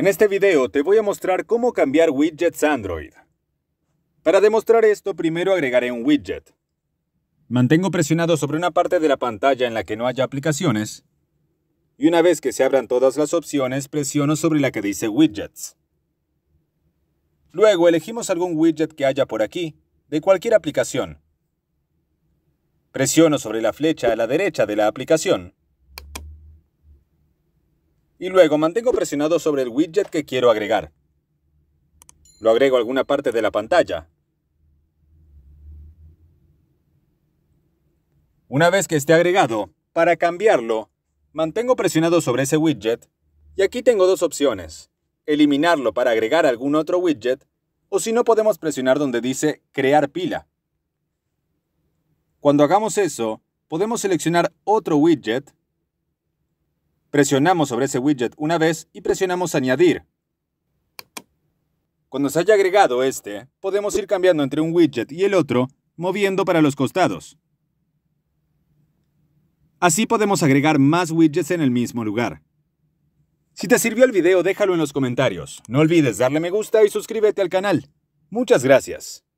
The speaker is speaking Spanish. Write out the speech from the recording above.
En este video te voy a mostrar cómo cambiar widgets Android. Para demostrar esto, primero agregaré un widget. Mantengo presionado sobre una parte de la pantalla en la que no haya aplicaciones, y una vez que se abran todas las opciones, presiono sobre la que dice Widgets. Luego elegimos algún widget que haya por aquí, de cualquier aplicación. Presiono sobre la flecha a la derecha de la aplicación y luego mantengo presionado sobre el widget que quiero agregar. Lo agrego a alguna parte de la pantalla. Una vez que esté agregado, para cambiarlo, mantengo presionado sobre ese widget y aquí tengo dos opciones. Eliminarlo para agregar algún otro widget o si no podemos presionar donde dice crear pila. Cuando hagamos eso, podemos seleccionar otro widget Presionamos sobre ese widget una vez y presionamos añadir. Cuando se haya agregado este, podemos ir cambiando entre un widget y el otro, moviendo para los costados. Así podemos agregar más widgets en el mismo lugar. Si te sirvió el video déjalo en los comentarios. No olvides darle me gusta y suscríbete al canal. Muchas gracias.